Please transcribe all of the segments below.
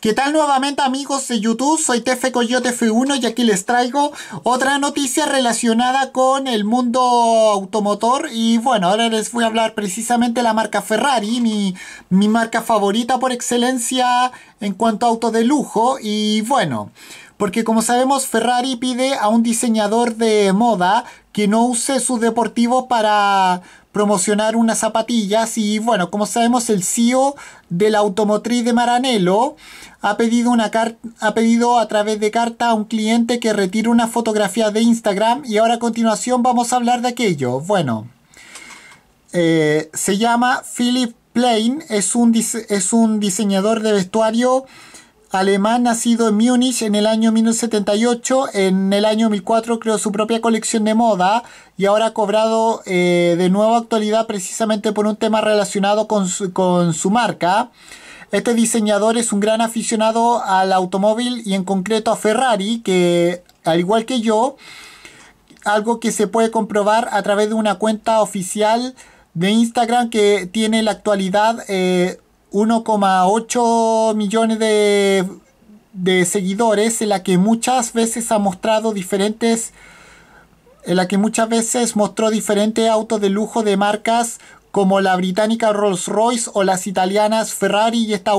¿Qué tal nuevamente amigos de YouTube? Soy TF Coyote F1 y aquí les traigo otra noticia relacionada con el mundo automotor y bueno, ahora les voy a hablar precisamente de la marca Ferrari, mi, mi marca favorita por excelencia en cuanto a auto de lujo y bueno, porque como sabemos Ferrari pide a un diseñador de moda que no use su deportivo para promocionar unas zapatillas y bueno, como sabemos el CEO de la automotriz de Maranello ha pedido, una ha pedido a través de carta a un cliente que retire una fotografía de Instagram y ahora a continuación vamos a hablar de aquello. Bueno, eh, se llama Philip Plain, es un, es un diseñador de vestuario alemán nacido en Múnich en el año 1978. En el año 2004 creó su propia colección de moda y ahora ha cobrado eh, de nueva actualidad precisamente por un tema relacionado con su, marca. Este diseñador es un gran aficionado al automóvil y en concreto a Ferrari, que al igual que yo, algo que se puede comprobar a través de una cuenta oficial de Instagram que tiene la actualidad eh, 1,8 millones de, de, seguidores, en la que muchas veces ha mostrado diferentes, en la que muchas veces mostró diferentes autos de lujo de marcas como la británica Rolls Royce o las italianas Ferrari y esta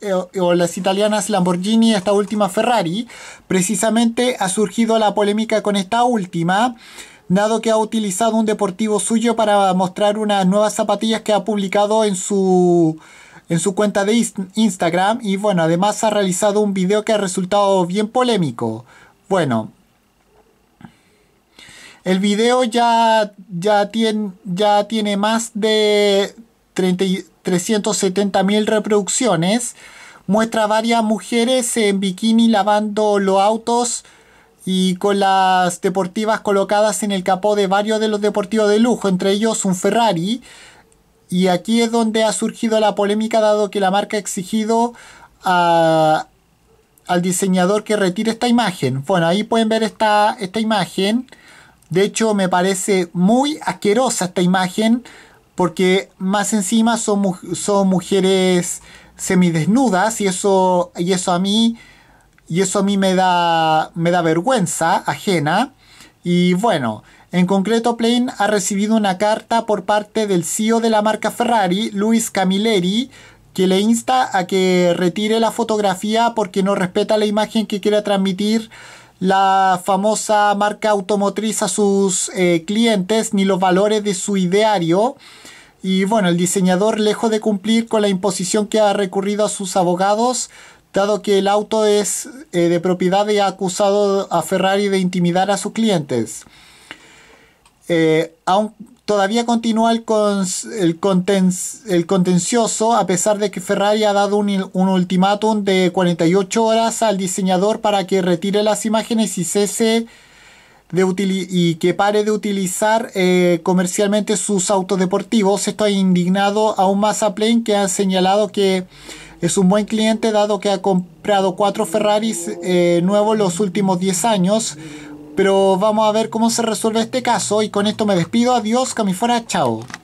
eh, o las italianas Lamborghini y esta última Ferrari, precisamente ha surgido la polémica con esta última, dado que ha utilizado un deportivo suyo para mostrar unas nuevas zapatillas que ha publicado en su en su cuenta de Instagram y bueno, además ha realizado un video que ha resultado bien polémico. Bueno, el video ya, ya, tiene, ya tiene más de 370 mil reproducciones. Muestra varias mujeres en bikini lavando los autos y con las deportivas colocadas en el capó de varios de los deportivos de lujo, entre ellos un Ferrari. Y aquí es donde ha surgido la polémica, dado que la marca ha exigido al diseñador que retire esta imagen. Bueno, ahí pueden ver esta, esta imagen. De hecho, me parece muy asquerosa esta imagen, porque más encima son, son mujeres semidesnudas y eso, y eso a mí y eso a mí me da, me da vergüenza ajena. Y bueno, en concreto, Plain ha recibido una carta por parte del CEO de la marca Ferrari, Luis Camilleri, que le insta a que retire la fotografía porque no respeta la imagen que quiere transmitir la famosa marca automotriz a sus eh, clientes ni los valores de su ideario. Y bueno, el diseñador, lejos de cumplir con la imposición que ha recurrido a sus abogados, dado que el auto es eh, de propiedad y ha acusado a Ferrari de intimidar a sus clientes. Eh, aún todavía continúa el, el, contencioso a pesar de que Ferrari ha dado un, ultimátum de 48 horas al diseñador para que retire las imágenes y cese de y que pare de utilizar eh, comercialmente sus autos deportivos. Esto ha indignado aún más a que ha señalado que es un buen cliente dado que ha comprado cuatro Ferraris eh, nuevos los últimos 10 años pero vamos a ver cómo se resuelve este caso y con esto me despido. Adiós, fuera chao.